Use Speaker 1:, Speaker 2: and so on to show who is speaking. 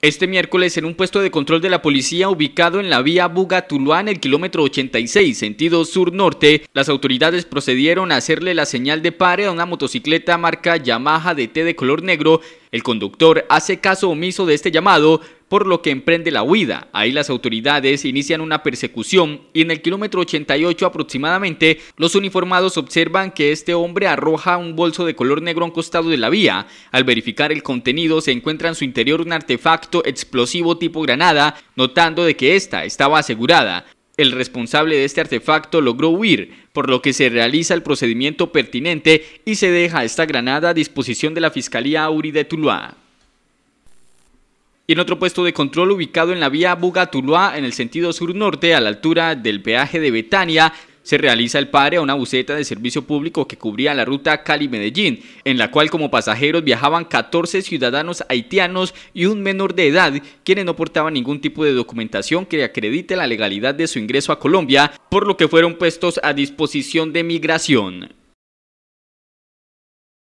Speaker 1: Este miércoles, en un puesto de control de la policía ubicado en la vía buga el kilómetro 86, sentido sur-norte, las autoridades procedieron a hacerle la señal de pare a una motocicleta marca Yamaha de T de color negro. El conductor hace caso omiso de este llamado, por lo que emprende la huida. Ahí las autoridades inician una persecución y en el kilómetro 88 aproximadamente los uniformados observan que este hombre arroja un bolso de color negro a costado de la vía. Al verificar el contenido se encuentra en su interior un artefacto explosivo tipo granada, notando de que esta estaba asegurada. El responsable de este artefacto logró huir, por lo que se realiza el procedimiento pertinente y se deja esta granada a disposición de la Fiscalía Auri de Tuluá y en otro puesto de control ubicado en la vía Bugatuluá en el sentido sur-norte a la altura del peaje de Betania se realiza el pare a una buceta de servicio público que cubría la ruta Cali-Medellín, en la cual como pasajeros viajaban 14 ciudadanos haitianos y un menor de edad, quienes no portaban ningún tipo de documentación que acredite la legalidad de su ingreso a Colombia, por lo que fueron puestos a disposición de migración.